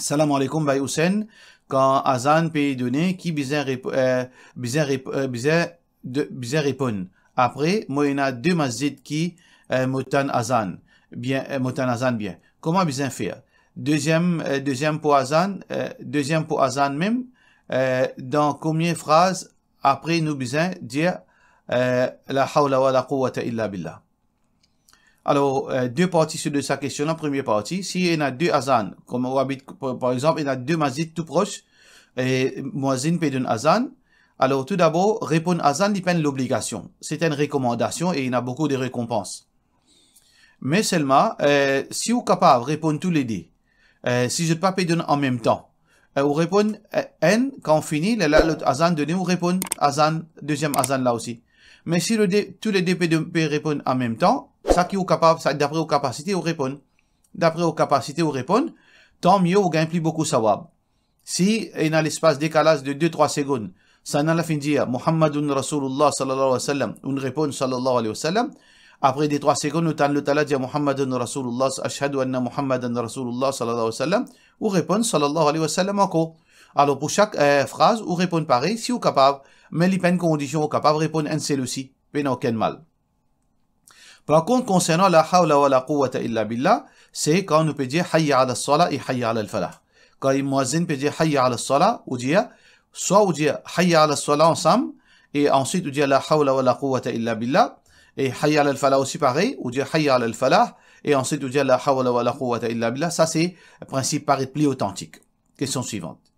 Salam alaikum bay Hussein, quand Azan paye donné, qui bizarre, besoin répond. Après, moi, il y a deux masjids qui, euh, motan Azan. Bien, euh, motan Azan bien. Comment bien faire? Deuxième, euh, deuxième pour Azan, euh, deuxième pour Azan même, dans combien de phrases après nous besoin dire, la hawla wa la quwwata illa billah. Alors, euh, deux parties sur de sa question, la première partie. S'il si y en a deux azan, comme on habite, par exemple, il y a deux mazid tout proches, et Moazine paye un azan. Alors, tout d'abord, répondre azan dépend de l'obligation. C'est une recommandation et il y a beaucoup de récompenses. Mais seulement, euh, si vous êtes capable de répondre tous les deux, euh, si je ne peux pas d'un en même temps, vous répondez N, quand on finit, l'autre azan donné, vous répondez azan, deuxième azan là aussi. Mais si le dé, tous les DPDP répondent en même temps, ça qui est capable, ça d'après vos capacités, vous répondent. D'après aux capacités, vous répondent. Tant mieux, vous gagnez plus beaucoup savoir. Si, et dans l'espace décalage de 2-3 secondes, ça n'a la fin de dire, Muhammadun Rasulullah sallallahu alayhi wa sallam, une réponse sallallahu alayhi wa sallam, après des 3 secondes, nous t'en le tala ya Muhammadun Rasulullah, ashhadu anna Muhammadan Rasulullah sallallahu alayhi wa sallam, ou réponse sallallahu alayhi wa sallam encore. Alors, pour chaque euh, phrase, vous répondez pareil, si vous capable, mais les peines conditions, vous capable de répondre en le ci mais aucun mal. Par contre, concernant la hawla wa la quwwata illa billah, c'est quand on peut dire hayya ala salah et hayya ala al-falah. Quand il muazzin peut dire hayya ala salah, ou dire, soit ou dire hayya ala salah ensemble, et ensuite ou dire la hawla wa la quwwata illa billah, et hayya ala al-falah aussi pareil, ou dire hayya ala al-falah, et ensuite ou dire la hawla wa la quwwata illa billah, ça c'est le principe par plus authentique. Question suivante.